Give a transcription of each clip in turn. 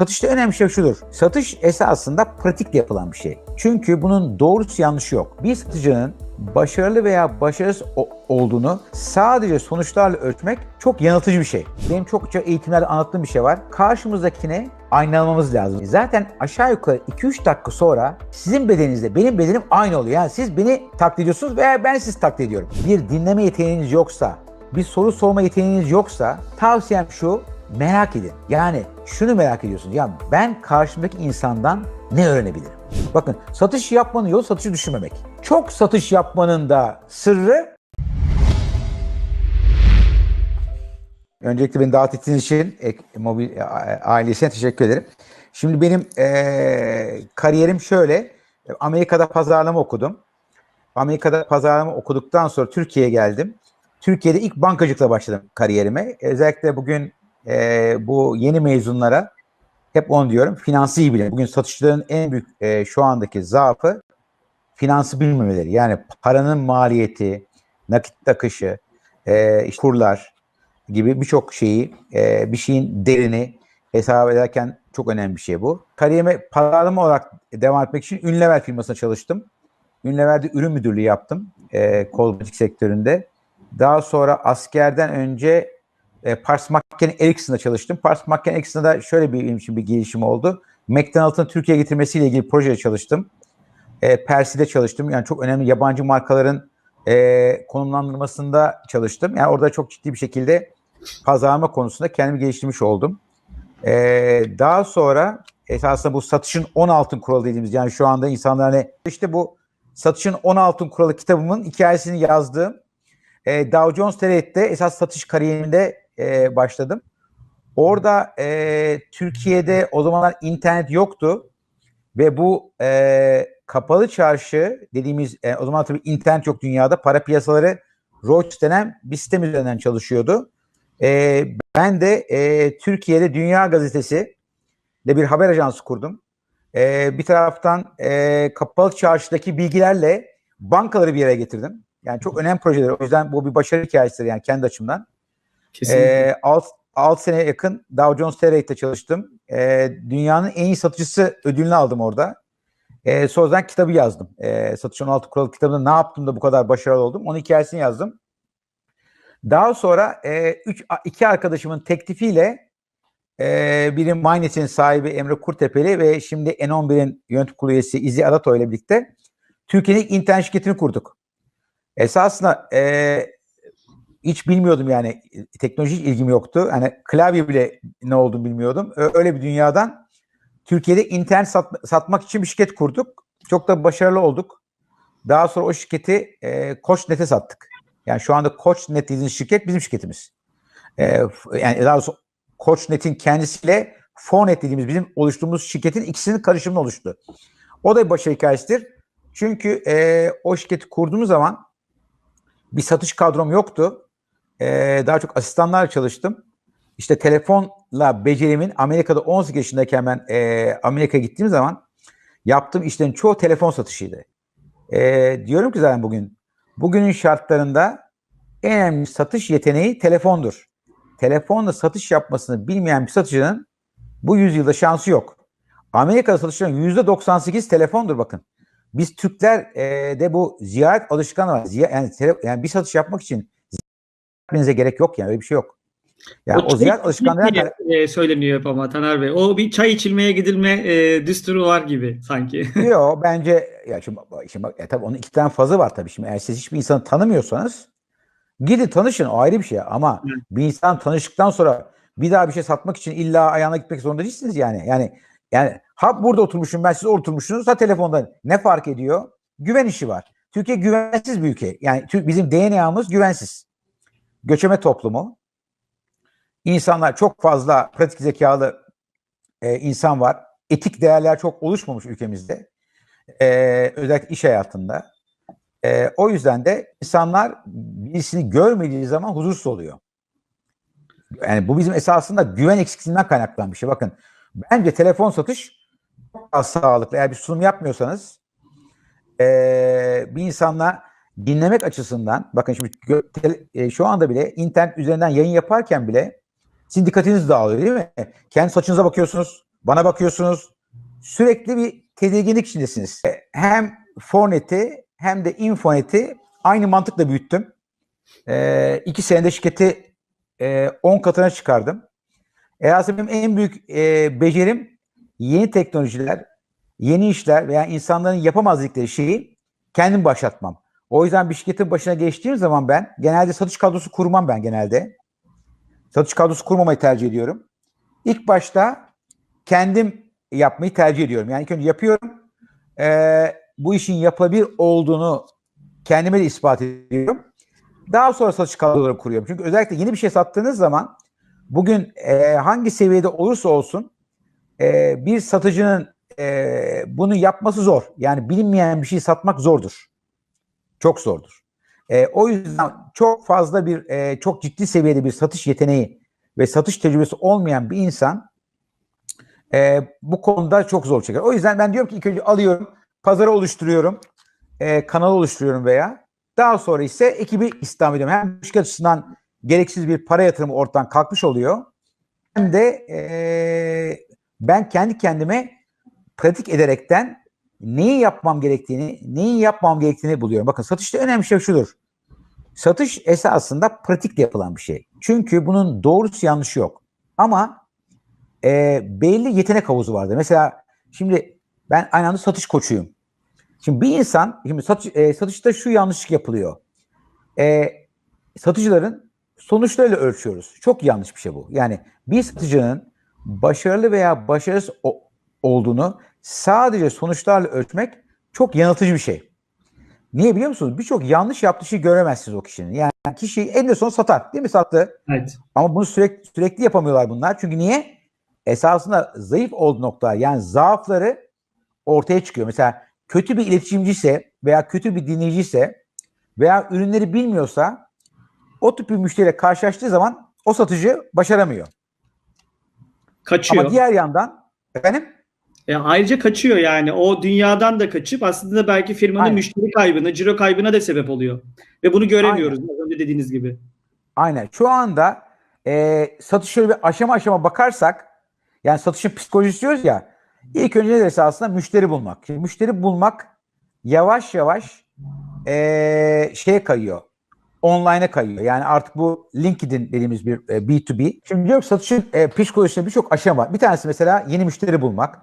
Satışta önemli şey şudur. Satış esasında pratikle yapılan bir şey. Çünkü bunun doğrusu yanlışı yok. Bir satıcının başarılı veya başarısız olduğunu sadece sonuçlarla ölçmek çok yanıltıcı bir şey. Benim çokça eğitimlerde anlattığım bir şey var. Karşımızdakine aynalamamız lazım. Zaten aşağı yukarı 2-3 dakika sonra sizin bedeninizle benim bedenim aynı oluyor. Yani siz beni taklit ediyorsunuz veya ben sizi taklit ediyorum. Bir dinleme yeteneğiniz yoksa, bir soru sorma yeteneğiniz yoksa tavsiyem şu merak edin. Yani şunu merak ediyorsun. Ya ben karşımdaki insandan ne öğrenebilirim? Bakın satış yapmanın yolu satışı düşünmemek. Çok satış yapmanın da sırrı Öncelikle beni davet ettiğiniz için ek, mobil, e, ailesine teşekkür ederim. Şimdi benim e, kariyerim şöyle. Amerika'da pazarlama okudum. Amerika'da pazarlama okuduktan sonra Türkiye'ye geldim. Türkiye'de ilk bankacılıkla başladım kariyerime. Özellikle bugün e, bu yeni mezunlara hep onu diyorum. Finansı iyi bile. Bugün satışçıların en büyük e, şu andaki zaafı finansı bilmemeleri. Yani paranın maliyeti, nakit akışı, e, işte kurlar gibi birçok şeyi, e, bir şeyin derini hesap ederken çok önemli bir şey bu. Kariyerime paralama olarak devam etmek için Unilever firmasına çalıştım. Unilever'de ürün müdürlüğü yaptım e, kozmetik sektöründe. Daha sonra askerden önce e, Pars McCann Erickson'da çalıştım. Pars McCann Erickson'da şöyle bir benim için bir gelişim oldu. McDonald's'ın Türkiye'ye getirmesiyle ilgili projeye çalıştım. E, Persi'de çalıştım. Yani çok önemli yabancı markaların e, konumlandırmasında çalıştım. Yani orada çok ciddi bir şekilde pazarlama konusunda kendimi geliştirmiş oldum. E, daha sonra esasında bu satışın 10 altın kuralı dediğimiz yani şu anda insanlar hani işte bu satışın 10 altın kuralı kitabımın hikayesini yazdığım e, Dow Jones TRT'de esas satış kariyerimde e, başladım. Orada e, Türkiye'de o zamanlar internet yoktu ve bu e, kapalı çarşı dediğimiz e, o zaman tabii internet yok dünyada para piyasaları Roach denen bir sistem üzerinden çalışıyordu. E, ben de e, Türkiye'de Dünya Gazetesi de bir haber ajansı kurdum. E, bir taraftan e, kapalı çarşıdaki bilgilerle bankaları bir yere getirdim. Yani çok önemli projeler. O yüzden bu bir başarı hikayesidir yani kendi açımdan. Kesinlikle. 6 e, 6 seneye yakın Dow Jones Terate'de çalıştım. E, dünyanın en iyi satıcısı ödülünü aldım orada. E, ee, sonradan kitabı yazdım. E, Satış 16 Kuralı kitabında ne yaptım da bu kadar başarılı oldum. Onun hikayesini yazdım. Daha sonra e, üç, iki arkadaşımın teklifiyle e, biri Minet'in sahibi Emre Kurtepeli ve şimdi N11'in yönetim kurulu üyesi İzi Arato ile birlikte Türkiye'nin internet şirketini kurduk. Esasında e, hiç bilmiyordum yani teknoloji hiç ilgim yoktu. Hani klavye bile ne olduğunu bilmiyordum. Öyle bir dünyadan Türkiye'de internet sat, satmak için bir şirket kurduk. Çok da başarılı olduk. Daha sonra o şirketi e, Koçnet'e sattık. Yani şu anda Koçnet dediğiniz şirket bizim şirketimiz. E, yani daha doğrusu Koçnet'in kendisiyle Fonet dediğimiz bizim oluştuğumuz şirketin ikisinin karışımı oluştu. O da bir başarı hikayesidir. Çünkü e, o şirketi kurduğumuz zaman bir satış kadrom yoktu. Ee, daha çok asistanlar çalıştım. İşte telefonla becerimin Amerika'da 18 yaşındayken ben e, Amerika'ya gittiğim zaman yaptığım işlerin çoğu telefon satışıydı. E, diyorum ki zaten bugün, bugünün şartlarında en önemli satış yeteneği telefondur. Telefonla satış yapmasını bilmeyen bir satıcının bu yüzyılda şansı yok. Amerika'da satışların %98 telefondur bakın. Biz Türkler e, de bu ziyaret alışkanlığı var. Ziy- yani, tele- yani bir satış yapmak için gitmenize gerek yok yani öyle bir şey yok. Yani o, o ziyaret alışkanlığına e, söyleniyor ama Taner Bey. O bir çay içilmeye gidilme e, düsturu var gibi sanki. Yok bence ya şimdi, şimdi bak, e, tabii onun iki tane fazı var tabii. Şimdi eğer siz hiçbir insanı tanımıyorsanız gidin tanışın o ayrı bir şey ama Hı. bir insan tanıştıktan sonra bir daha bir şey satmak için illa ayağına gitmek zorunda değilsiniz yani. Yani yani ha burada oturmuşum ben siz oturmuşsunuz ha telefonda ne fark ediyor? Güven işi var. Türkiye güvensiz bir ülke. Yani bizim DNA'mız güvensiz göçeme toplumu. İnsanlar çok fazla pratik zekalı e, insan var. Etik değerler çok oluşmamış ülkemizde. E, özellikle iş hayatında. E, o yüzden de insanlar birisini görmediği zaman huzursuz oluyor. Yani bu bizim esasında güven eksikliğinden kaynaklanan bir şey. Bakın bence telefon satış çok az sağlıklı. Eğer bir sunum yapmıyorsanız e, bir insanla dinlemek açısından bakın şimdi e, şu anda bile internet üzerinden yayın yaparken bile sizin dikkatiniz dağılıyor değil mi? Kendi saçınıza bakıyorsunuz, bana bakıyorsunuz. Sürekli bir tedirginlik içindesiniz. E, hem Fornet'i hem de Infonet'i aynı mantıkla büyüttüm. E, iki senede şirketi 10 e, on katına çıkardım. Esasında benim en büyük e, becerim yeni teknolojiler, yeni işler veya insanların yapamazlıkları şeyi kendim başlatmam. O yüzden bir şirketin başına geçtiğim zaman ben genelde satış kadrosu kurmam ben genelde. Satış kadrosu kurmamayı tercih ediyorum. İlk başta kendim yapmayı tercih ediyorum. Yani ilk önce yapıyorum. Ee, bu işin yapabilir olduğunu kendime de ispat ediyorum. Daha sonra satış kadroları kuruyorum. Çünkü özellikle yeni bir şey sattığınız zaman bugün e, hangi seviyede olursa olsun e, bir satıcının e, bunu yapması zor. Yani bilinmeyen bir şey satmak zordur. Çok zordur. E, o yüzden çok fazla bir, e, çok ciddi seviyede bir satış yeteneği ve satış tecrübesi olmayan bir insan e, bu konuda çok zor çeker. O yüzden ben diyorum ki ilk önce alıyorum, pazarı oluşturuyorum, e, kanalı oluşturuyorum veya daha sonra ise ekibi istihdam ediyorum. Hem müşteri açısından gereksiz bir para yatırımı ortadan kalkmış oluyor. Hem de e, ben kendi kendime pratik ederekten neyi yapmam gerektiğini, neyi yapmam gerektiğini buluyorum. Bakın satışta önemli şey şudur. Satış esasında pratikle yapılan bir şey. Çünkü bunun doğrusu yanlışı yok. Ama e, belli yetenek havuzu vardır. Mesela şimdi ben aynı anda satış koçuyum. Şimdi bir insan, şimdi satış, e, satışta şu yanlışlık yapılıyor. E, satıcıların sonuçlarıyla ölçüyoruz. Çok yanlış bir şey bu. Yani bir satıcının başarılı veya başarısız olduğunu sadece sonuçlarla ölçmek çok yanıltıcı bir şey. Niye biliyor musunuz? Birçok yanlış yaptığı şeyi göremezsiniz o kişinin. Yani kişi eninde son satar. Değil mi sattı? Evet. Ama bunu sürekli, sürekli yapamıyorlar bunlar. Çünkü niye? Esasında zayıf olduğu noktalar yani zaafları ortaya çıkıyor. Mesela kötü bir iletişimci ise veya kötü bir dinleyici ise veya ürünleri bilmiyorsa o tip bir müşteriyle karşılaştığı zaman o satıcı başaramıyor. Kaçıyor. Ama diğer yandan efendim e, ayrıca kaçıyor yani. O dünyadan da kaçıp aslında belki firmanın Aynen. müşteri kaybına, ciro kaybına da sebep oluyor. Ve bunu göremiyoruz Aynen. önce dediğiniz gibi. Aynen. Şu anda e, satış şöyle bir aşama aşama bakarsak yani satışın psikolojisi diyoruz ya ilk önce neredeyse aslında müşteri bulmak. Şimdi müşteri bulmak yavaş yavaş e, şeye kayıyor. Online'a kayıyor. Yani artık bu LinkedIn dediğimiz bir e, B2B. Şimdi diyor satışın e, psikolojisinde birçok aşama. Bir tanesi mesela yeni müşteri bulmak.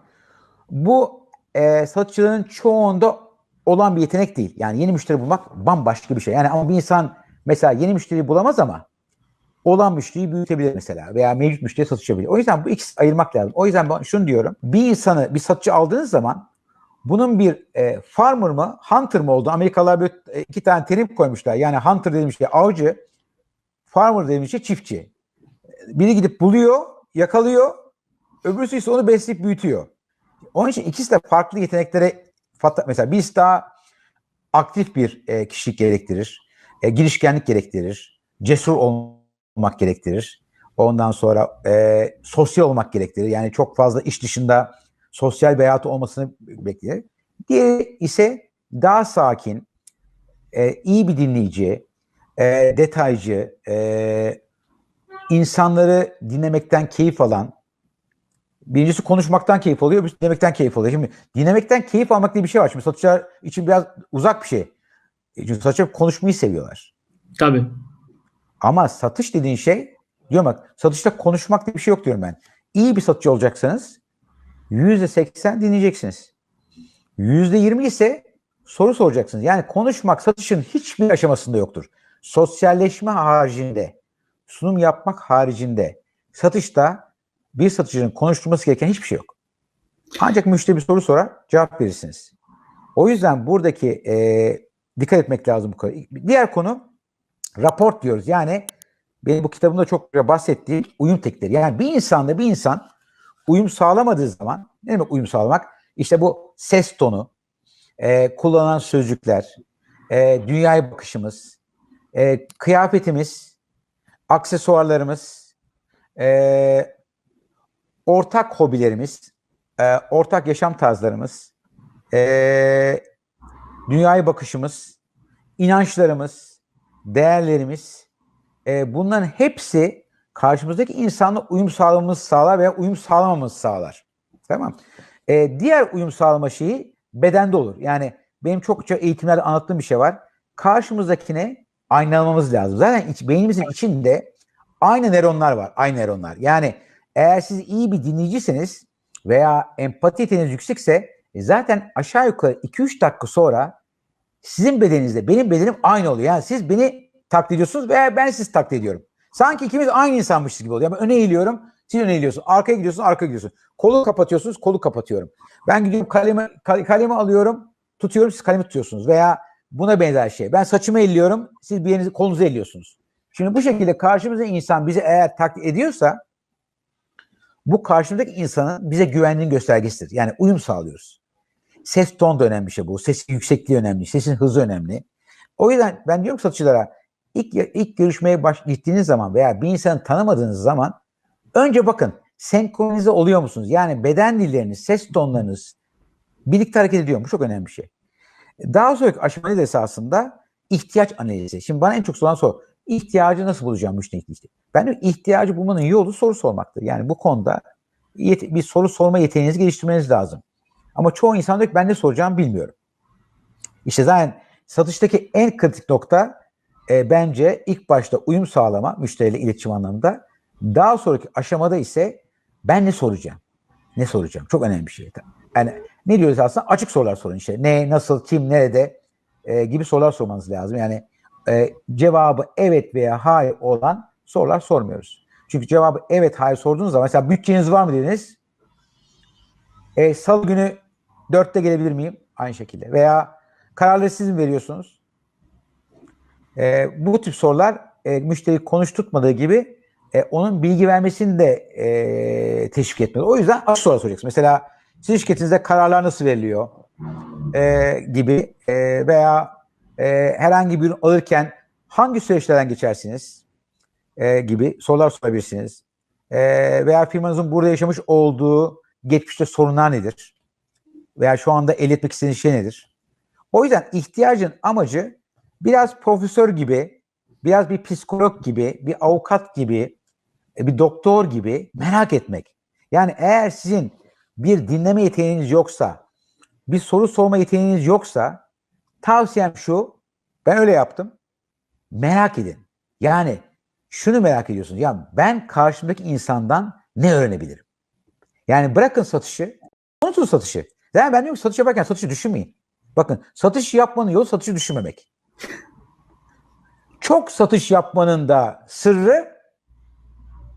Bu e, satışçıların çoğunda olan bir yetenek değil. Yani yeni müşteri bulmak bambaşka bir şey. Yani ama bir insan mesela yeni müşteri bulamaz ama olan müşteriyi büyütebilir mesela veya mevcut müşteriye satışabilir. O yüzden bu ikisi ayırmak lazım. O yüzden ben şunu diyorum. Bir insanı bir satıcı aldığınız zaman bunun bir e, farmer mı hunter mı oldu? Amerikalılar bir, e, iki tane terim koymuşlar. Yani hunter dediğimiz şey avcı, farmer dediğimiz şey çiftçi. Biri gidip buluyor, yakalıyor. Öbürsü ise onu besleyip büyütüyor. Onun için ikisi de farklı yeteneklere mesela birisi daha aktif bir e, kişilik gerektirir. E, girişkenlik gerektirir. Cesur olmak gerektirir. Ondan sonra e, sosyal olmak gerektirir. Yani çok fazla iş dışında sosyal bir hayatı olmasını bekler. Diğeri ise daha sakin, e, iyi bir dinleyici, e, detaycı, e, insanları dinlemekten keyif alan, birincisi konuşmaktan keyif alıyor, bir dinlemekten keyif alıyor. Şimdi dinlemekten keyif almak diye bir şey var. Şimdi satıcılar için biraz uzak bir şey. E, çünkü satıcılar konuşmayı seviyorlar. Tabii. Ama satış dediğin şey diyorum bak satışta konuşmak diye bir şey yok diyorum ben. İyi bir satıcı olacaksanız %80 dinleyeceksiniz. %20 ise soru soracaksınız. Yani konuşmak satışın hiçbir aşamasında yoktur. Sosyalleşme haricinde, sunum yapmak haricinde satışta bir satıcının konuşturması gereken hiçbir şey yok. Ancak müşteri bir soru sorar, cevap verirsiniz. O yüzden buradaki e, dikkat etmek lazım bu konu. Diğer konu raport diyoruz. Yani benim bu kitabımda çok bahsettiğim uyum teknikleri. Yani bir insanla bir insan uyum sağlamadığı zaman ne demek uyum sağlamak? İşte bu ses tonu, e, kullanan sözcükler, e, dünyaya bakışımız, e, kıyafetimiz, aksesuarlarımız, e, ortak hobilerimiz, e, ortak yaşam tarzlarımız, e, dünyaya bakışımız, inançlarımız, değerlerimiz, e, bunların hepsi karşımızdaki insanla uyum sağlamamızı sağlar veya uyum sağlamamızı sağlar. Tamam. E, diğer uyum sağlama şeyi bedende olur. Yani benim çok çok eğitimlerde anlattığım bir şey var. Karşımızdakine aynalamamız lazım. Zaten iç, beynimizin içinde aynı nöronlar var. Aynı nöronlar. Yani eğer siz iyi bir dinleyiciyseniz veya empati yeteneğiniz yüksekse e, zaten aşağı yukarı 2-3 dakika sonra sizin bedeninizle benim bedenim aynı oluyor. Yani siz beni taklit ediyorsunuz veya ben sizi taklit ediyorum. Sanki ikimiz aynı insanmışız gibi oluyor. ben öne eğiliyorum, siz öne eğiliyorsun. Arkaya gidiyorsunuz, arka gidiyorsunuz. Kolu kapatıyorsunuz, kolu kapatıyorum. Ben gidiyorum kalemi, kalemi alıyorum, tutuyorum, siz kalemi tutuyorsunuz. Veya buna benzer şey. Ben saçımı elliyorum, siz bir yerinizi, kolunuzu elliyorsunuz. Şimdi bu şekilde karşımıza insan bizi eğer taklit ediyorsa bu karşımdaki insanın bize güvenliğin göstergesidir. Yani uyum sağlıyoruz. Ses ton da önemli bir şey bu. Sesin yüksekliği önemli. Sesin hızı önemli. O yüzden ben diyorum satıcılara ilk, ilk görüşmeye baş, gittiğiniz zaman veya bir insanı tanımadığınız zaman önce bakın senkronize oluyor musunuz? Yani beden dilleriniz, ses tonlarınız birlikte hareket ediyor mu? Çok önemli bir şey. Daha sonraki aşamada esasında ihtiyaç analizi. Şimdi bana en çok sorulan soru ihtiyacı nasıl bulacağım müşterilikte? Ben de ihtiyacı bulmanın yolu soru sormaktır. Yani bu konuda bir soru sorma yeteneğinizi geliştirmeniz lazım. Ama çoğu insan diyor ki ben ne soracağım bilmiyorum. İşte zaten satıştaki en kritik nokta e, bence ilk başta uyum sağlama müşteriyle iletişim anlamında. Daha sonraki aşamada ise ben ne soracağım? Ne soracağım? Çok önemli bir şey. Yani ne diyoruz aslında? Açık sorular sorun işte. Ne, nasıl, kim, nerede e, gibi sorular sormanız lazım. Yani e, cevabı evet veya hayır olan sorular sormuyoruz. Çünkü cevabı evet hayır sorduğunuz zaman mesela bütçeniz var mı dediniz. E, Salı günü dörtte gelebilir miyim? Aynı şekilde. Veya kararları siz mi veriyorsunuz? E, bu tip sorular e, müşteri konuş tutmadığı gibi e, onun bilgi vermesini de e, teşvik etmez. O yüzden az soru soracaksınız. Mesela sizin şirketinizde kararlar nasıl veriliyor? E, gibi e, veya e, herhangi bir ürün alırken hangi süreçlerden geçersiniz e, gibi sorular sorabilirsiniz. E, veya firmanızın burada yaşamış olduğu geçmişte sorunlar nedir? Veya şu anda elde etmek istediğiniz şey nedir? O yüzden ihtiyacın amacı biraz profesör gibi, biraz bir psikolog gibi, bir avukat gibi, e, bir doktor gibi merak etmek. Yani eğer sizin bir dinleme yeteneğiniz yoksa, bir soru sorma yeteneğiniz yoksa Tavsiyem şu. Ben öyle yaptım. Merak edin. Yani şunu merak ediyorsunuz. Ya ben karşımdaki insandan ne öğrenebilirim? Yani bırakın satışı. Unutun satışı. Zaten ben diyorum ki satış yaparken satışı düşünmeyin. Bakın satış yapmanın yolu satışı düşünmemek. Çok satış yapmanın da sırrı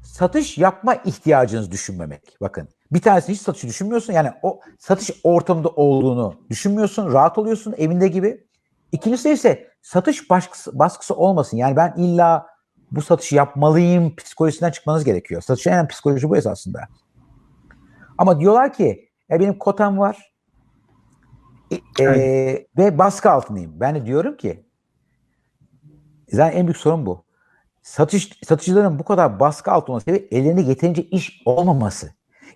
satış yapma ihtiyacınızı düşünmemek. Bakın bir tanesini hiç satışı düşünmüyorsun. Yani o satış ortamında olduğunu düşünmüyorsun. Rahat oluyorsun evinde gibi. İkincisi ise satış baskısı, baskısı olmasın. Yani ben illa bu satışı yapmalıyım psikolojisinden çıkmanız gerekiyor. Satışın en psikoloji bu esasında. Ama diyorlar ki e, benim kotam var e, e, ve baskı altındayım. Ben de diyorum ki zaten en büyük sorun bu. Satış, satıcıların bu kadar baskı altında olması ellerinde yeterince iş olmaması.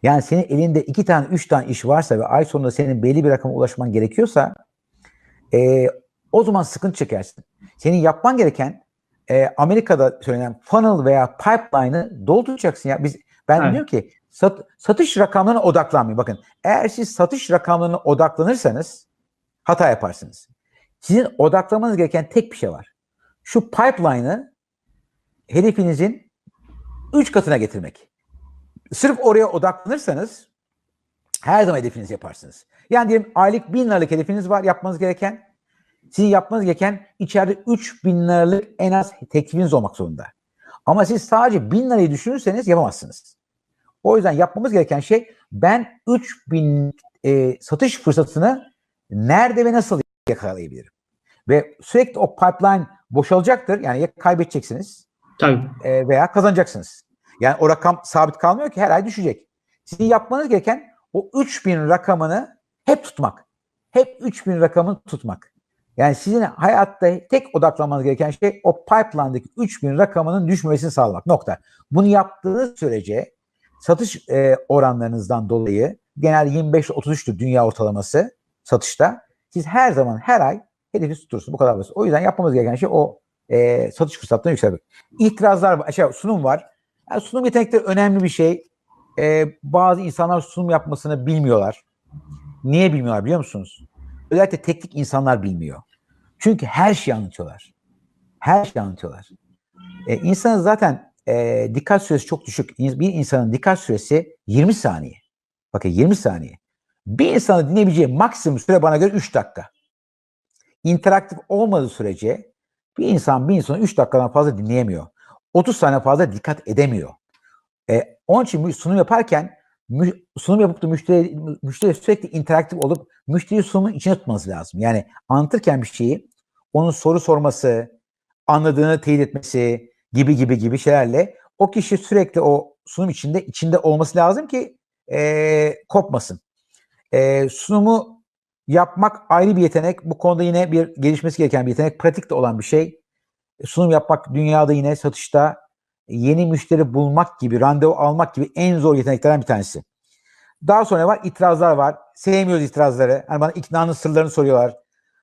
Yani senin elinde iki tane, üç tane iş varsa ve ay sonunda senin belli bir rakama ulaşman gerekiyorsa e, o zaman sıkıntı çekersin. Senin yapman gereken e, Amerika'da söylenen funnel veya pipeline'ı dolduracaksın. Ya biz ben evet. diyorum ki sat, satış rakamlarına odaklanmayın. Bakın eğer siz satış rakamlarına odaklanırsanız hata yaparsınız. Sizin odaklamanız gereken tek bir şey var. Şu pipeline'ı hedefinizin 3 katına getirmek sırf oraya odaklanırsanız her zaman hedefinizi yaparsınız. Yani diyelim aylık bin liralık hedefiniz var yapmanız gereken. Sizin yapmanız gereken içeride 3000 liralık en az teklifiniz olmak zorunda. Ama siz sadece 1000 lirayı düşünürseniz yapamazsınız. O yüzden yapmamız gereken şey ben 3000 e, satış fırsatını nerede ve nasıl yakalayabilirim? Ve sürekli o pipeline boşalacaktır. Yani ya kaybedeceksiniz Tabii. E, veya kazanacaksınız. Yani o rakam sabit kalmıyor ki her ay düşecek. Sizin yapmanız gereken o 3000 rakamını hep tutmak. Hep 3000 rakamını tutmak. Yani sizin hayatta tek odaklanmanız gereken şey o pipeline'daki 3000 rakamının düşmemesini sağlamak. Nokta. Bunu yaptığınız sürece satış e, oranlarınızdan dolayı genel 25-33'tür dünya ortalaması satışta. Siz her zaman her ay hedefi tutursunuz. Bu kadar basit. O yüzden yapmamız gereken şey o e, satış fırsatlarını yükseltmek. İtirazlar, şey, sunum var. Yani sunum yetenekleri önemli bir şey. Ee, bazı insanlar sunum yapmasını bilmiyorlar. Niye bilmiyorlar biliyor musunuz? Özellikle teknik insanlar bilmiyor. Çünkü her şeyi anlatıyorlar. Her şeyi anlatıyorlar. Ee, insanın zaten e, dikkat süresi çok düşük. Bir insanın dikkat süresi 20 saniye. Bakın 20 saniye. Bir insanı dinleyebileceği maksimum süre bana göre 3 dakika. İnteraktif olmadığı sürece bir insan bir insanı 3 dakikadan fazla dinleyemiyor. 30 tane fazla dikkat edemiyor. E, onun için sunum yaparken sunum yapıp da müşteri, müşteri sürekli interaktif olup müşteri sunumun içine tutması lazım. Yani anlatırken bir şeyi onun soru sorması, anladığını teyit etmesi gibi gibi gibi şeylerle o kişi sürekli o sunum içinde içinde olması lazım ki e, kopmasın. E, sunumu yapmak ayrı bir yetenek. Bu konuda yine bir gelişmesi gereken bir yetenek. de olan bir şey sunum yapmak dünyada yine satışta yeni müşteri bulmak gibi, randevu almak gibi en zor yeteneklerden bir tanesi. Daha sonra var itirazlar var. Sevmiyoruz itirazları. Hani bana iknanın sırlarını soruyorlar.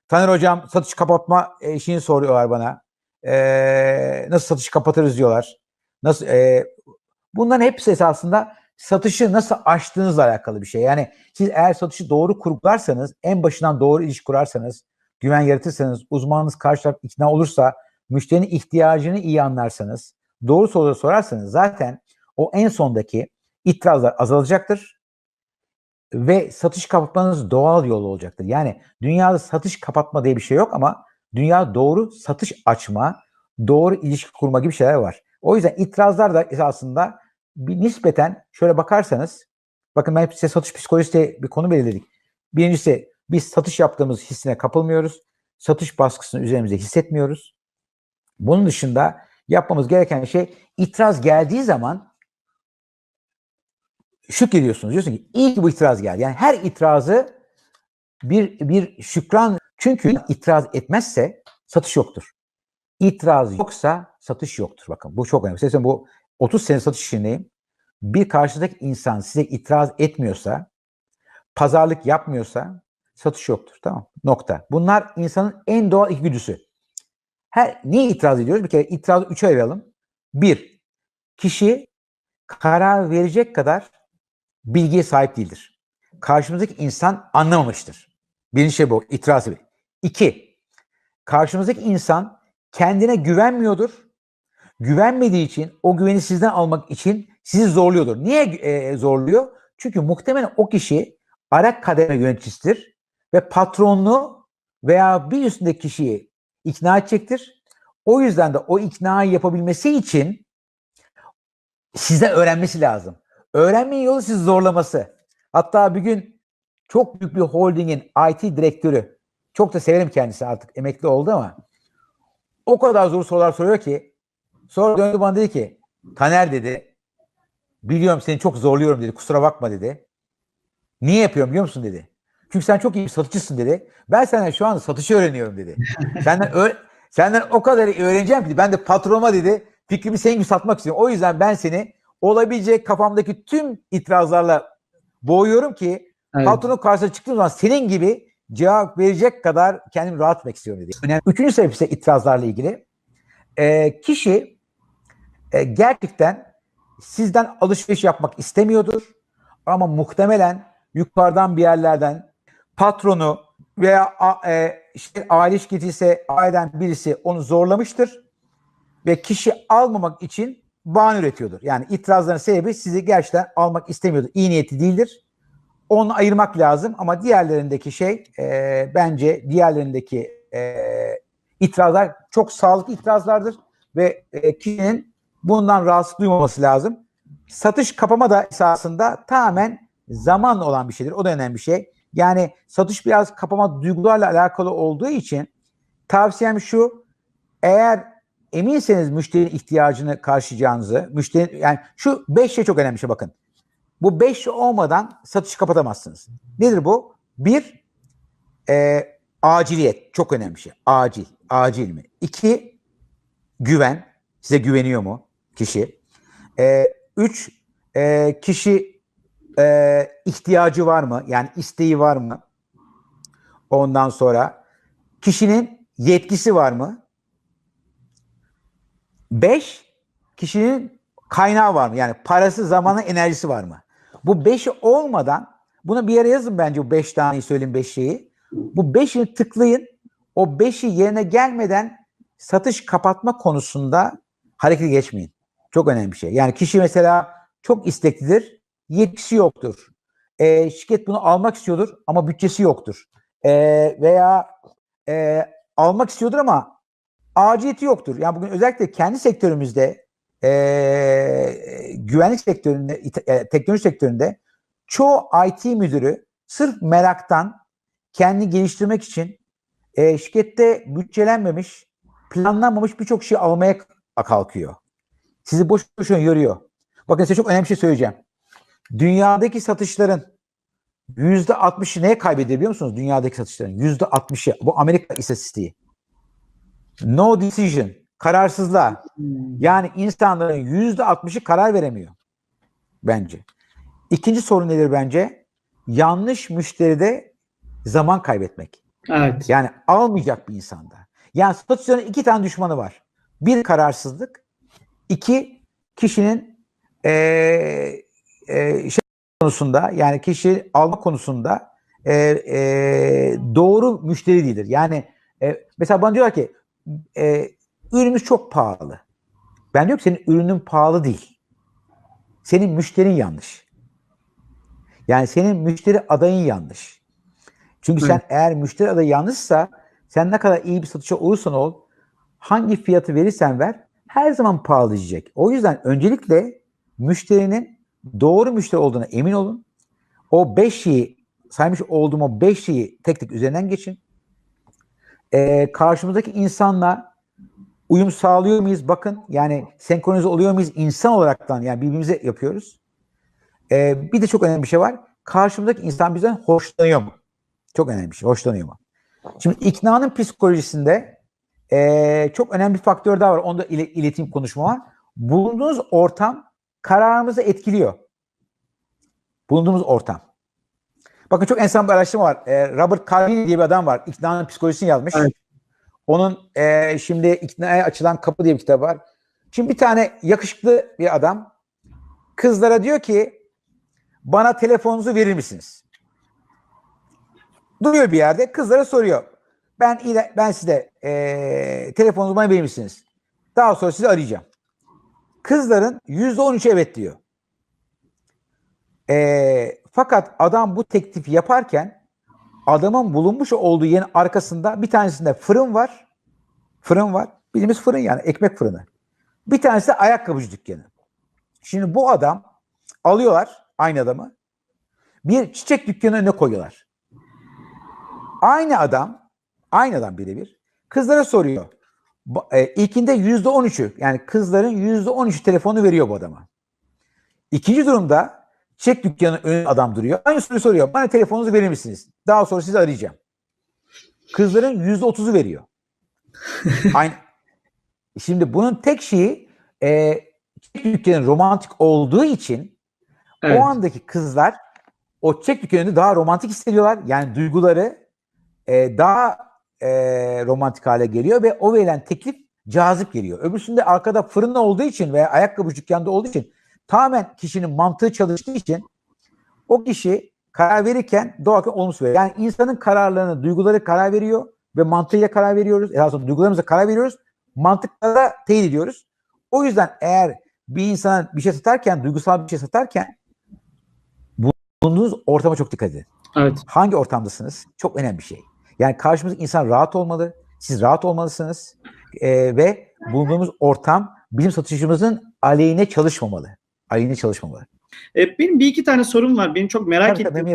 Taner hocam satış kapatma e, işini soruyorlar bana. Ee, nasıl satış kapatırız diyorlar. Nasıl e, bunların hepsi esasında satışı nasıl açtığınızla alakalı bir şey. Yani siz eğer satışı doğru kurgularsanız, en başından doğru ilişki kurarsanız, güven yaratırsanız, uzmanınız karşı taraf ikna olursa müşterinin ihtiyacını iyi anlarsanız, doğru soru sorarsanız zaten o en sondaki itirazlar azalacaktır ve satış kapatmanız doğal yol olacaktır. Yani dünyada satış kapatma diye bir şey yok ama dünya doğru satış açma, doğru ilişki kurma gibi şeyler var. O yüzden itirazlar da aslında bir nispeten şöyle bakarsanız bakın ben size satış psikolojisi bir konu belirledik. Birincisi biz satış yaptığımız hissine kapılmıyoruz. Satış baskısını üzerimize hissetmiyoruz. Bunun dışında yapmamız gereken şey itiraz geldiği zaman şükrediyorsunuz. Diyorsun ki iyi ki bu itiraz geldi. Yani her itirazı bir, bir şükran. Çünkü itiraz etmezse satış yoktur. İtiraz yoksa satış yoktur. Bakın bu çok önemli. Size bu 30 sene satış işindeyim. Bir karşıdaki insan size itiraz etmiyorsa, pazarlık yapmıyorsa satış yoktur. Tamam Nokta. Bunlar insanın en doğal iki güdüsü. Her, niye itiraz ediyoruz? Bir kere itirazı üçe ayıralım. Bir, kişi karar verecek kadar bilgiye sahip değildir. Karşımızdaki insan anlamamıştır. Birinci şey bu, itirazı bir. İki, karşımızdaki insan kendine güvenmiyordur. Güvenmediği için, o güveni sizden almak için sizi zorluyordur. Niye e, zorluyor? Çünkü muhtemelen o kişi Arak kademe yöneticisidir ve patronlu veya bir üstündeki kişiyi ikna edecektir. O yüzden de o iknayı yapabilmesi için size öğrenmesi lazım. Öğrenmenin yolu sizi zorlaması. Hatta bir gün çok büyük bir holdingin IT direktörü, çok da severim kendisi artık emekli oldu ama o kadar zor sorular soruyor ki sonra döndü bana dedi ki Taner dedi biliyorum seni çok zorluyorum dedi kusura bakma dedi. Niye yapıyorum biliyor musun dedi. Çünkü sen çok iyi bir satıcısın dedi. Ben senden şu an satışı öğreniyorum dedi. senden öğ senden o kadar öğreneceğim ki ben de patronuma dedi fikrimi senin gibi satmak istiyorum. O yüzden ben seni olabilecek kafamdaki tüm itirazlarla boğuyorum ki evet. patronun karşısına çıktığım zaman senin gibi cevap verecek kadar kendimi rahat istiyorum dedi. Yani üçüncü sebep ise itirazlarla ilgili. E, kişi e, gerçekten sizden alışveriş yapmak istemiyordur ama muhtemelen yukarıdan bir yerlerden patronu veya e, işte aile şirketi ise aileden birisi onu zorlamıştır ve kişi almamak için bahane üretiyordur. Yani itirazların sebebi sizi gerçekten almak istemiyordur. İyi niyeti değildir. Onu ayırmak lazım ama diğerlerindeki şey e, bence diğerlerindeki e, itirazlar çok sağlıklı itirazlardır ve e, kişinin bundan rahatsız duymaması lazım. Satış kapama da esasında tamamen zaman olan bir şeydir. O da önemli bir şey. Yani satış biraz kapama duygularla alakalı olduğu için tavsiyem şu. Eğer eminseniz müşterinin ihtiyacını karşılayacağınızı, müşteri yani şu 5 şey çok önemli şey bakın. Bu 5 şey olmadan satışı kapatamazsınız. Nedir bu? Bir, e, aciliyet. Çok önemli şey. Acil. Acil mi? İki, güven. Size güveniyor mu kişi? E, üç, e, kişi e, ihtiyacı var mı? Yani isteği var mı? Ondan sonra kişinin yetkisi var mı? Beş, kişinin kaynağı var mı? Yani parası, zamanı, enerjisi var mı? Bu beşi olmadan, bunu bir yere yazın bence bu beş taneyi söyleyin beş şeyi. Bu beşini tıklayın. O beşi yerine gelmeden satış kapatma konusunda harekete geçmeyin. Çok önemli bir şey. Yani kişi mesela çok isteklidir yetkisi yoktur. E, şirket bunu almak istiyordur ama bütçesi yoktur. E, veya e, almak istiyordur ama aciyeti yoktur. Yani bugün özellikle kendi sektörümüzde e, güvenlik sektöründe, e, teknoloji sektöründe çoğu IT müdürü sırf meraktan kendi geliştirmek için e, şirkette bütçelenmemiş, planlanmamış birçok şey almaya kalkıyor. Sizi boş boşuna yoruyor. Bakın size çok önemli bir şey söyleyeceğim. Dünyadaki satışların yüzde %60'ı neye kaybediyor biliyor musunuz? Dünyadaki satışların yüzde %60'ı. Bu Amerika istatistiği. No decision. Kararsızlığa. Hmm. Yani insanların yüzde %60'ı karar veremiyor. Bence. İkinci sorun nedir bence? Yanlış müşteride zaman kaybetmek. Evet. Yani almayacak bir insanda. Yani statüsünün iki tane düşmanı var. Bir kararsızlık, iki kişinin ee, e, şey konusunda yani kişi alma konusunda e, e, doğru müşteri değildir. Yani e, mesela bana diyorlar ki e, ürünümüz çok pahalı. Ben diyorum ki senin ürünün pahalı değil. Senin müşterin yanlış. Yani senin müşteri adayın yanlış. Çünkü Hı. sen eğer müşteri adayı yanlışsa sen ne kadar iyi bir satışa olursan ol hangi fiyatı verirsen ver her zaman pahalı diyecek. O yüzden öncelikle müşterinin doğru müşteri olduğuna emin olun. O beş şeyi saymış olduğum o beş şeyi tek tek üzerinden geçin. Ee, karşımızdaki insanla uyum sağlıyor muyuz? Bakın yani senkronize oluyor muyuz? insan olaraktan yani birbirimize yapıyoruz. Ee, bir de çok önemli bir şey var. Karşımdaki insan bizden hoşlanıyor mu? Çok önemli bir şey. Hoşlanıyor mu? Şimdi iknanın psikolojisinde e, çok önemli bir faktör daha var. Onda iletişim ileteyim var. Bulunduğunuz ortam kararımızı etkiliyor. Bulunduğumuz ortam. Bakın çok ensan bir araştırma var. E, Robert Cargill diye bir adam var. İkna'nın psikolojisini yazmış. Evet. Onun e, şimdi iknaya açılan kapı diye bir kitap var. Şimdi bir tane yakışıklı bir adam kızlara diyor ki bana telefonunuzu verir misiniz? Duruyor bir yerde kızlara soruyor. Ben ben size e, telefonunuzu bana verir misiniz? Daha sonra sizi arayacağım. Kızların yüzde %13 evet diyor. E, fakat adam bu teklifi yaparken adamın bulunmuş olduğu yerin arkasında bir tanesinde fırın var. Fırın var. Bildiğimiz fırın yani ekmek fırını. Bir tanesi de ayakkabıcı dükkanı. Şimdi bu adam alıyorlar aynı adamı. Bir çiçek dükkanı önüne koyuyorlar. Aynı adam, aynı adam birebir. Kızlara soruyor. E, ilkinde %13'ü yani kızların %13'ü telefonu veriyor bu adama. İkinci durumda çek dükkanı önünde adam duruyor. Aynı soruyu soruyor. Bana telefonunuzu verir misiniz? Daha sonra sizi arayacağım. Kızların %30'u veriyor. Aynı. Şimdi bunun tek şeyi e, çek dükkanı romantik olduğu için evet. o andaki kızlar o çek dükkanını daha romantik hissediyorlar. Yani duyguları e, daha e, romantik hale geliyor ve o verilen teklif cazip geliyor. Öbürsünde arkada fırında olduğu için veya ayakkabı dükkanda olduğu için tamamen kişinin mantığı çalıştığı için o kişi karar verirken doğarken olumsuz veriyor. Yani insanın kararlarını, duyguları karar veriyor ve mantığıyla karar veriyoruz. Daha sonra duygularımıza karar veriyoruz. Mantıkla da teyit ediyoruz. O yüzden eğer bir insana bir şey satarken, duygusal bir şey satarken bulunduğunuz ortama çok dikkat edin. Evet. Hangi ortamdasınız? Çok önemli bir şey. Yani karşımızdaki insan rahat olmalı. Siz rahat olmalısınız. E, ve bulunduğumuz ortam bizim satışımızın aleyhine çalışmamalı. Aleyhine çalışmamalı. E, benim bir iki tane sorum var. Benim çok merak ettiğim.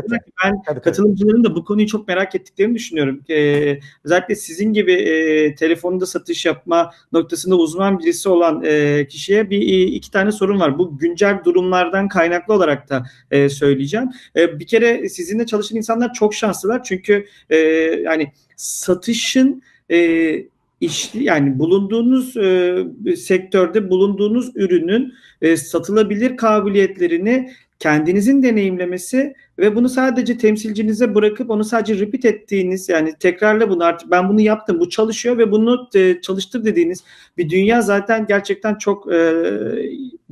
ben tabii, katılımcıların da bu konuyu çok merak ettiklerini düşünüyorum. E, özellikle sizin gibi e, telefonda satış yapma noktasında uzman birisi olan e, kişiye bir e, iki tane sorun var. Bu güncel durumlardan kaynaklı olarak da e, söyleyeceğim. E, bir kere sizinle çalışan insanlar çok şanslılar çünkü e, yani satışın e, işli yani bulunduğunuz e, sektörde bulunduğunuz ürünün e, satılabilir kabiliyetlerini kendinizin deneyimlemesi ve bunu sadece temsilcinize bırakıp onu sadece repeat ettiğiniz yani tekrarla bunu artık ben bunu yaptım bu çalışıyor ve bunu e, çalıştır dediğiniz bir dünya zaten gerçekten çok e,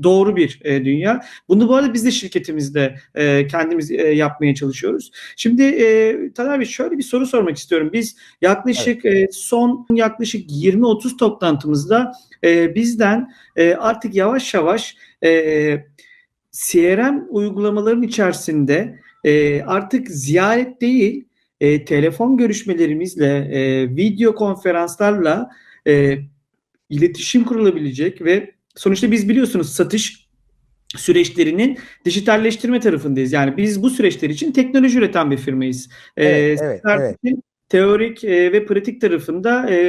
doğru bir e, dünya. Bunu bu arada biz de şirketimizde e, kendimiz e, yapmaya çalışıyoruz. Şimdi e, Taner Bey şöyle bir soru sormak istiyorum. Biz yaklaşık evet. e, son yaklaşık 20-30 toplantımızda e, bizden e, artık yavaş yavaş eee CRM uygulamaların içerisinde e, artık ziyaret değil e, telefon görüşmelerimizle e, video konferanslarla e, iletişim kurulabilecek ve sonuçta biz biliyorsunuz satış süreçlerinin dijitalleştirme tarafındayız. Yani biz bu süreçler için teknoloji üreten bir firmayız. E, evet, ee, evet, evet. Teorik e, ve pratik tarafında e,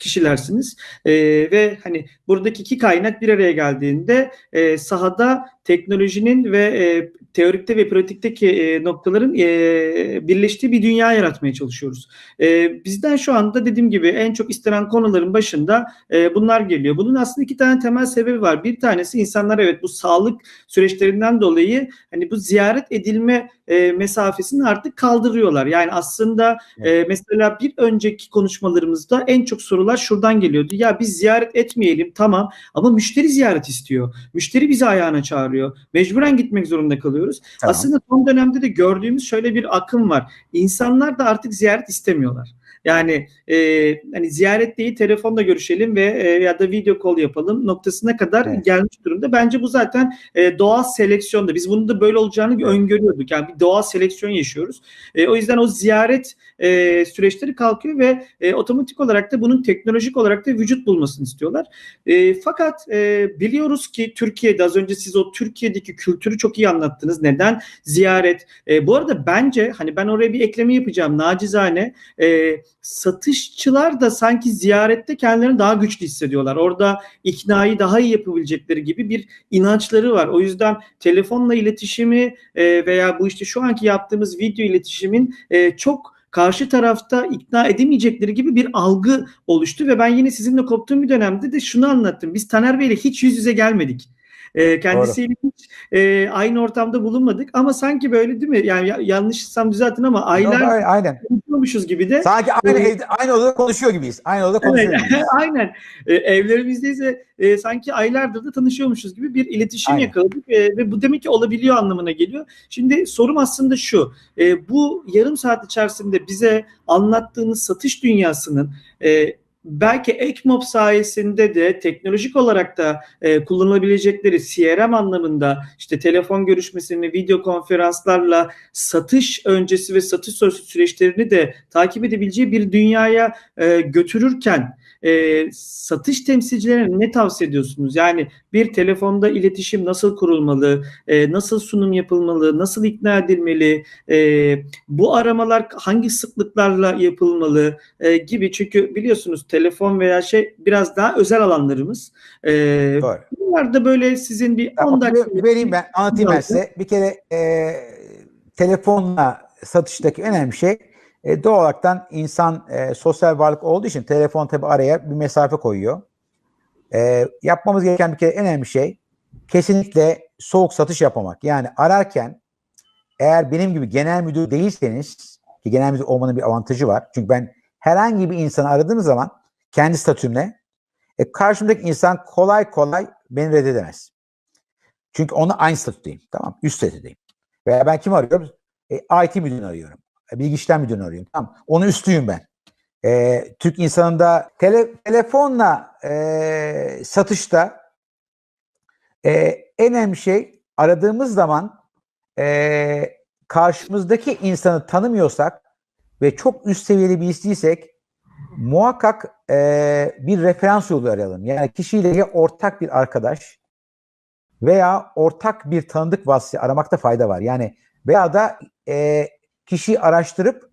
kişilersiniz. E, ve hani buradaki iki kaynak bir araya geldiğinde e, sahada teknolojinin ve e, teorikte ve pratikteki e, noktaların e, birleştiği bir dünya yaratmaya çalışıyoruz. E, bizden şu anda dediğim gibi en çok istenen konuların başında e, bunlar geliyor. Bunun aslında iki tane temel sebebi var. Bir tanesi insanlar evet bu sağlık süreçlerinden dolayı hani bu ziyaret edilme e, mesafesini artık kaldırıyorlar. Yani aslında e, mesela bir önceki konuşmalarımızda en çok sorular şuradan geliyordu. Ya biz ziyaret etmeyelim tamam ama müşteri ziyaret istiyor. Müşteri bizi ayağına çağırıyor. Mecburen gitmek zorunda kalıyor oluyoruz. Tamam. Aslında son dönemde de gördüğümüz şöyle bir akım var. İnsanlar da artık ziyaret istemiyorlar. Yani e, hani ziyaret değil telefonla görüşelim ve e, ya da video call yapalım noktasına kadar evet. gelmiş durumda. Bence bu zaten e, doğal seleksiyonda. Biz bunun da böyle olacağını öngörüyorduk. Yani bir doğal seleksiyon yaşıyoruz. E, o yüzden o ziyaret e, süreçleri kalkıyor ve e, otomatik olarak da bunun teknolojik olarak da vücut bulmasını istiyorlar. E, fakat e, biliyoruz ki Türkiye'de az önce siz o Türkiye'deki kültürü çok iyi anlattınız. Neden? Ziyaret. E, bu arada bence hani ben oraya bir ekleme yapacağım. Nacizane e, satışçılar da sanki ziyarette kendilerini daha güçlü hissediyorlar. Orada iknayı daha iyi yapabilecekleri gibi bir inançları var. O yüzden telefonla iletişimi e, veya bu işte şu anki yaptığımız video iletişimin e, çok karşı tarafta ikna edemeyecekleri gibi bir algı oluştu ve ben yine sizinle koptuğum bir dönemde de şunu anlattım. Biz Taner Bey'le hiç yüz yüze gelmedik. E, kendisiyle Doğru. hiç e, aynı ortamda bulunmadık ama sanki böyle değil mi? Yani yanlışsam düzeltin ama aylar Doğru, aynen. konuşmamışız gibi de. Sanki aynı evde, aynı odada konuşuyor gibiyiz. Aynı odada konuşuyor gibiyiz. aynen. E, evlerimizdeyse e, sanki aylardır da tanışıyormuşuz gibi bir iletişim Aynen. yakaladık e, ve bu demek ki olabiliyor anlamına geliyor. Şimdi sorum aslında şu, e, bu yarım saat içerisinde bize anlattığınız satış dünyasının e, belki ECMOB sayesinde de teknolojik olarak da e, kullanılabilecekleri CRM anlamında işte telefon görüşmesini, video konferanslarla satış öncesi ve satış sonrası süreçlerini de takip edebileceği bir dünyaya e, götürürken e, satış temsilcilerine ne tavsiye ediyorsunuz? Yani bir telefonda iletişim nasıl kurulmalı, e, nasıl sunum yapılmalı, nasıl ikna edilmeli, e, bu aramalar hangi sıklıklarla yapılmalı e, gibi çünkü biliyorsunuz telefon veya şey biraz daha özel alanlarımız. E, Doğru. Bunlarda böyle sizin bir 10 dakika... Vereyim ben anlatayım ben size. Bir kere e, telefonla satıştaki önemli şey e, doğal olaraktan insan e, sosyal varlık olduğu için telefon tabi araya bir mesafe koyuyor. E, yapmamız gereken bir kere en önemli şey kesinlikle soğuk satış yapamak. Yani ararken eğer benim gibi genel müdür değilseniz ki genel müdür olmanın bir avantajı var. Çünkü ben herhangi bir insanı aradığım zaman kendi statümle e, karşımdaki insan kolay kolay beni reddedemez. Çünkü onu aynı statüdeyim. Tamam Üst statüdeyim. Veya ben kim arıyorum? E, IT müdürünü arıyorum. E, bilgi işlem arıyorum? Tamam. onu üstüyüm ben. E, Türk insanında tele, telefonla e, satışta e, en önemli şey aradığımız zaman e, karşımızdaki insanı tanımıyorsak ve çok üst seviyeli birisiysek muhakkak e, bir referans yolu arayalım. Yani kişiyle ortak bir arkadaş veya ortak bir tanıdık vasıtası aramakta fayda var. Yani veya da e, kişiyi araştırıp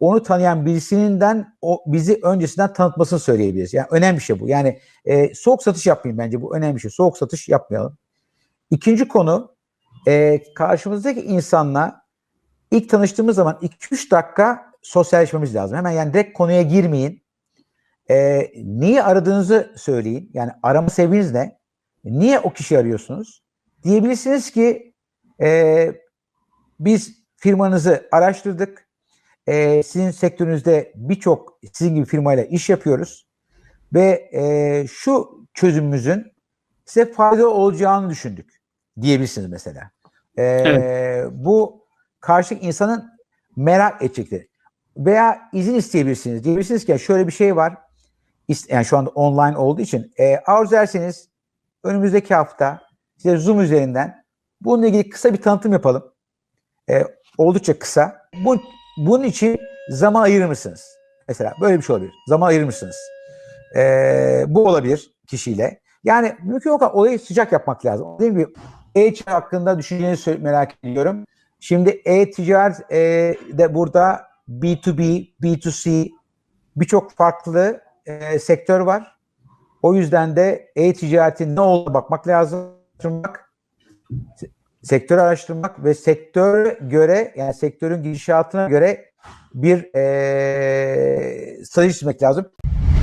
onu tanıyan birisinden o bizi öncesinden tanıtmasını söyleyebiliriz. Yani önemli bir şey bu. Yani e, soğuk satış yapmayın bence bu önemli bir şey. Soğuk satış yapmayalım. İkinci konu e, karşımızdaki insanla ilk tanıştığımız zaman 2-3 dakika sosyalleşmemiz lazım. Hemen yani direkt konuya girmeyin. E, niye aradığınızı söyleyin. Yani arama sebebiniz ne? Niye o kişi arıyorsunuz? Diyebilirsiniz ki e, biz firmanızı araştırdık. E, sizin sektörünüzde birçok sizin gibi firmayla iş yapıyoruz. Ve e, şu çözümümüzün size fayda olacağını düşündük diyebilirsiniz mesela. E, evet. Bu karşı insanın merak edecekleri. Veya izin isteyebilirsiniz. Diyebilirsiniz ki şöyle bir şey var. Yani şu anda online olduğu için. E, arzu ederseniz önümüzdeki hafta size Zoom üzerinden bununla ilgili kısa bir tanıtım yapalım. E, oldukça kısa. Bu, bunun için zaman ayırır mısınız? Mesela böyle bir şey olabilir. Zaman ayırır mısınız? Ee, bu olabilir kişiyle. Yani mümkün o kadar olayı sıcak yapmak lazım. Dediğim gibi e-ticaret hakkında düşüncenizi merak ediyorum. Şimdi e-ticaret e, de burada B2B, B2C birçok farklı e, sektör var. O yüzden de e-ticaretin ne olduğuna bakmak lazım sektör araştırmak ve sektör göre yani sektörün gidişatına göre bir e, strateji çizmek lazım.